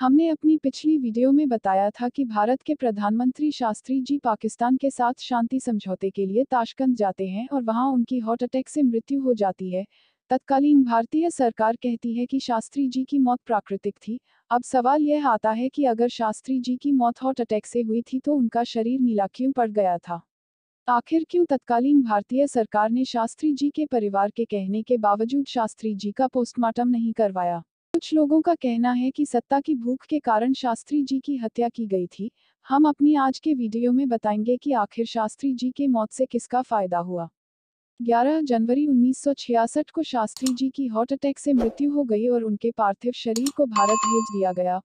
हमने अपनी पिछली वीडियो में बताया था कि भारत के प्रधानमंत्री शास्त्री जी पाकिस्तान के साथ शांति समझौते के लिए ताशकंद जाते हैं और वहां उनकी हार्ट अटैक से मृत्यु हो जाती है तत्कालीन भारतीय सरकार कहती है कि शास्त्री जी की मौत प्राकृतिक थी अब सवाल यह आता है कि अगर शास्त्री जी की मौत हार्ट अटैक से हुई थी तो उनका शरीर नीला क्यों पड़ गया था आखिर क्यों तत्कालीन भारतीय सरकार ने शास्त्री जी के परिवार के कहने के बावजूद शास्त्री जी का पोस्टमार्टम नहीं करवाया कुछ लोगों का कहना है कि सत्ता की भूख के कारण शास्त्री जी की हत्या की गई थी हम अपनी आज के वीडियो में बताएंगे कि आखिर शास्त्री जी के मौत से किसका फायदा हुआ 11 जनवरी 1966 को शास्त्री जी की हार्ट अटैक से मृत्यु हो गई और उनके पार्थिव शरीर को भारत भेज दिया गया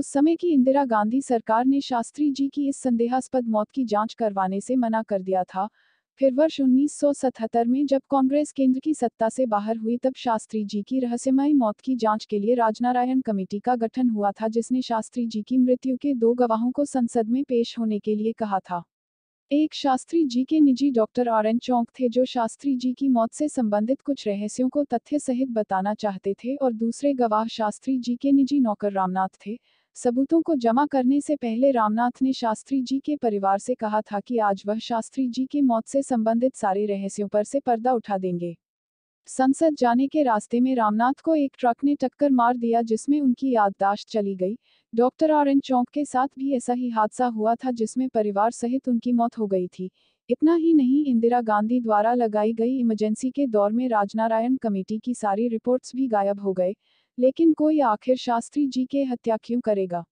उस समय की इंदिरा गांधी सरकार ने शास्त्री जी की इस संदेहास्पद मौत की जांच करवाने से मना कर दिया था फिर वर्ष उन्नीस में जब कांग्रेस केंद्र की सत्ता से बाहर हुई तब शास्त्री जी की रहस्यमय मौत की जांच के लिए राजनारायण कमेटी का गठन हुआ था जिसने शास्त्री जी की मृत्यु के दो गवाहों को संसद में पेश होने के लिए कहा था एक शास्त्री जी के निजी डॉक्टर आर एन चौंक थे जो शास्त्री जी की मौत से संबंधित कुछ रहस्यों को तथ्य सहित बताना चाहते थे और दूसरे गवाह शास्त्री जी के निजी नौकर रामनाथ थे सबूतों को जमा करने से पहले रामनाथ ने शास्त्री जी के परिवार से कहा था कि आज वह शास्त्री जी के मौत से संबंधित सारे रहस्यों पर से पर्दा उठा देंगे संसद जाने के रास्ते में रामनाथ को एक ट्रक ने टक्कर मार दिया जिसमें उनकी याददाश्त चली गई डॉक्टर आर एन चौक के साथ भी ऐसा ही हादसा हुआ था जिसमें परिवार सहित उनकी मौत हो गई थी इतना ही नहीं इंदिरा गांधी द्वारा लगाई गई इमरजेंसी के दौर में राजनारायण कमेटी की सारी रिपोर्ट्स भी गायब हो गए लेकिन कोई आखिर शास्त्री जी के हत्या क्यों करेगा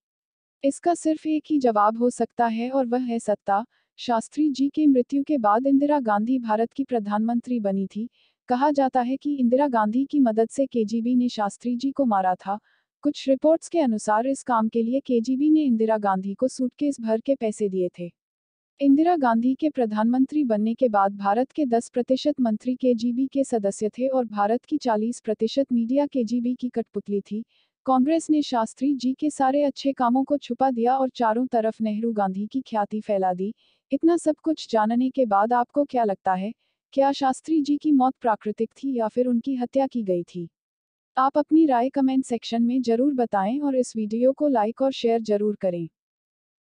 इसका सिर्फ एक ही जवाब हो सकता है और वह है सत्ता शास्त्री जी के मृत्यु के बाद इंदिरा गांधी भारत की प्रधानमंत्री बनी थी कहा जाता है कि इंदिरा गांधी की मदद से केजीबी ने शास्त्री जी को मारा था कुछ रिपोर्ट्स के अनुसार इस काम के लिए केजीबी ने इंदिरा गांधी को सूटकेस भर के पैसे दिए थे इंदिरा गांधी के प्रधानमंत्री बनने के बाद भारत के 10 प्रतिशत मंत्री के के सदस्य थे और भारत की 40 प्रतिशत मीडिया के की कठपुतली थी कांग्रेस ने शास्त्री जी के सारे अच्छे कामों को छुपा दिया और चारों तरफ नेहरू गांधी की ख्याति फैला दी इतना सब कुछ जानने के बाद आपको क्या लगता है क्या शास्त्री जी की मौत प्राकृतिक थी या फिर उनकी हत्या की गई थी आप अपनी राय कमेंट सेक्शन में जरूर बताएं और इस वीडियो को लाइक और शेयर जरूर करें